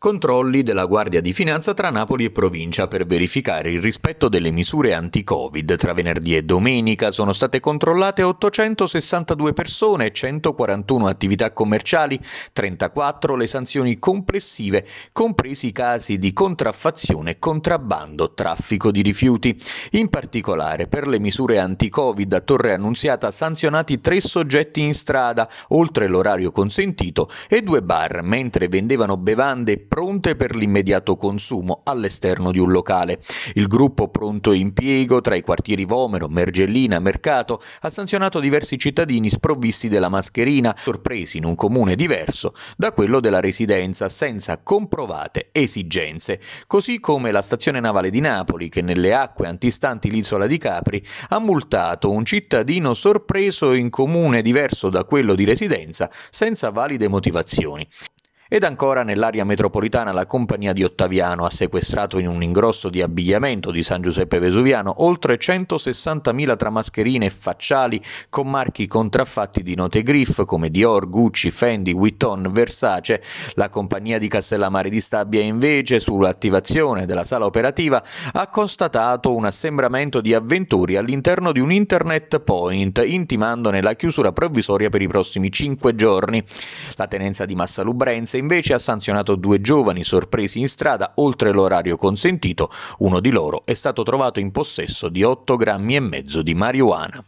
controlli della Guardia di Finanza tra Napoli e provincia per verificare il rispetto delle misure anti-Covid. Tra venerdì e domenica sono state controllate 862 persone, 141 attività commerciali, 34 le sanzioni complessive, compresi i casi di contraffazione, contrabbando, traffico di rifiuti. In particolare, per le misure anti-Covid a Torre Annunziata sanzionati tre soggetti in strada, oltre l'orario consentito, e due bar, mentre vendevano bevande pronte per l'immediato consumo all'esterno di un locale. Il gruppo Pronto Impiego, tra i quartieri Vomero, Mergellina, Mercato, ha sanzionato diversi cittadini sprovvisti della mascherina, sorpresi in un comune diverso da quello della residenza, senza comprovate esigenze. Così come la stazione navale di Napoli, che nelle acque antistanti l'isola di Capri, ha multato un cittadino sorpreso in comune diverso da quello di residenza senza valide motivazioni. Ed ancora nell'area metropolitana la compagnia di Ottaviano ha sequestrato in un ingrosso di abbigliamento di San Giuseppe Vesuviano oltre 160.000 tra mascherine e facciali con marchi contraffatti di note griff come Dior, Gucci, Fendi, Vuitton, Versace. La compagnia di Castellamare di Stabia invece sull'attivazione della sala operativa ha constatato un assembramento di avventuri all'interno di un internet point intimandone la chiusura provvisoria per i prossimi 5 giorni. La tenenza di Massa Lubrense invece ha sanzionato due giovani sorpresi in strada oltre l'orario consentito, uno di loro è stato trovato in possesso di 8 grammi e mezzo di marijuana.